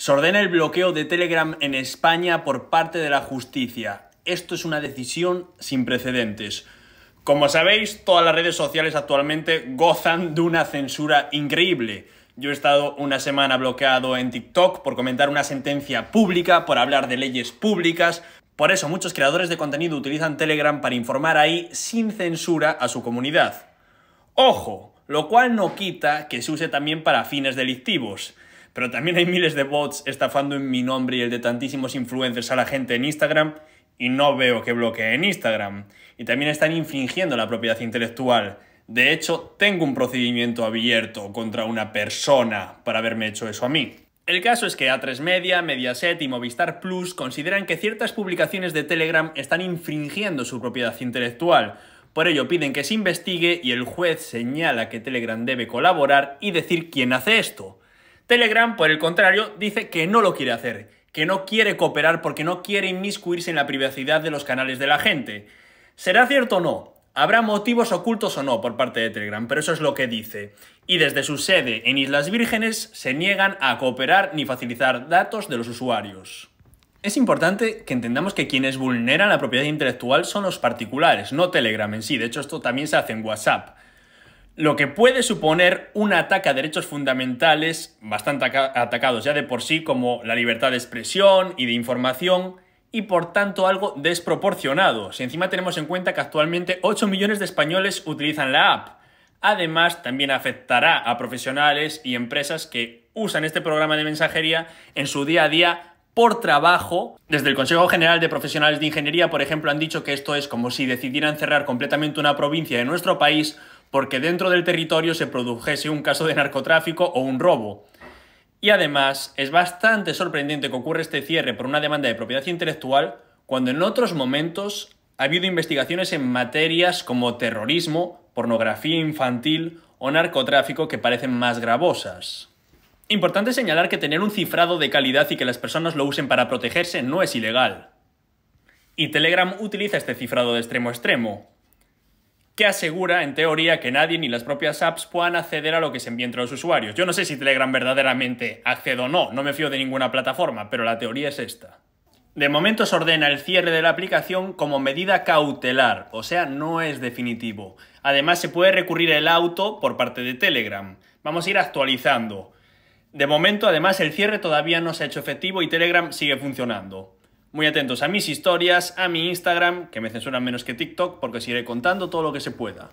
Se ordena el bloqueo de Telegram en España por parte de la justicia. Esto es una decisión sin precedentes. Como sabéis, todas las redes sociales actualmente gozan de una censura increíble. Yo he estado una semana bloqueado en TikTok por comentar una sentencia pública, por hablar de leyes públicas. Por eso muchos creadores de contenido utilizan Telegram para informar ahí sin censura a su comunidad. Ojo, lo cual no quita que se use también para fines delictivos pero también hay miles de bots estafando en mi nombre y el de tantísimos influencers a la gente en Instagram y no veo que bloquee en Instagram. Y también están infringiendo la propiedad intelectual. De hecho, tengo un procedimiento abierto contra una persona para haberme hecho eso a mí. El caso es que A3 Media, Mediaset y Movistar Plus consideran que ciertas publicaciones de Telegram están infringiendo su propiedad intelectual. Por ello piden que se investigue y el juez señala que Telegram debe colaborar y decir quién hace esto. Telegram, por el contrario, dice que no lo quiere hacer, que no quiere cooperar porque no quiere inmiscuirse en la privacidad de los canales de la gente. ¿Será cierto o no? Habrá motivos ocultos o no por parte de Telegram, pero eso es lo que dice. Y desde su sede en Islas Vírgenes se niegan a cooperar ni facilitar datos de los usuarios. Es importante que entendamos que quienes vulneran la propiedad intelectual son los particulares, no Telegram en sí. De hecho, esto también se hace en WhatsApp lo que puede suponer un ataque a derechos fundamentales bastante atacados ya de por sí, como la libertad de expresión y de información, y por tanto algo desproporcionado. Si encima tenemos en cuenta que actualmente 8 millones de españoles utilizan la app. Además, también afectará a profesionales y empresas que usan este programa de mensajería en su día a día por trabajo. Desde el Consejo General de Profesionales de Ingeniería, por ejemplo, han dicho que esto es como si decidieran cerrar completamente una provincia de nuestro país porque dentro del territorio se produjese un caso de narcotráfico o un robo. Y además es bastante sorprendente que ocurra este cierre por una demanda de propiedad intelectual cuando en otros momentos ha habido investigaciones en materias como terrorismo, pornografía infantil o narcotráfico que parecen más gravosas. Importante señalar que tener un cifrado de calidad y que las personas lo usen para protegerse no es ilegal. Y Telegram utiliza este cifrado de extremo a extremo, que asegura, en teoría, que nadie ni las propias apps puedan acceder a lo que se envía entre los usuarios. Yo no sé si Telegram verdaderamente accede o no, no me fío de ninguna plataforma, pero la teoría es esta. De momento se ordena el cierre de la aplicación como medida cautelar, o sea, no es definitivo. Además, se puede recurrir el auto por parte de Telegram. Vamos a ir actualizando. De momento, además, el cierre todavía no se ha hecho efectivo y Telegram sigue funcionando. Muy atentos a mis historias, a mi Instagram, que me censuran menos que TikTok, porque seguiré contando todo lo que se pueda.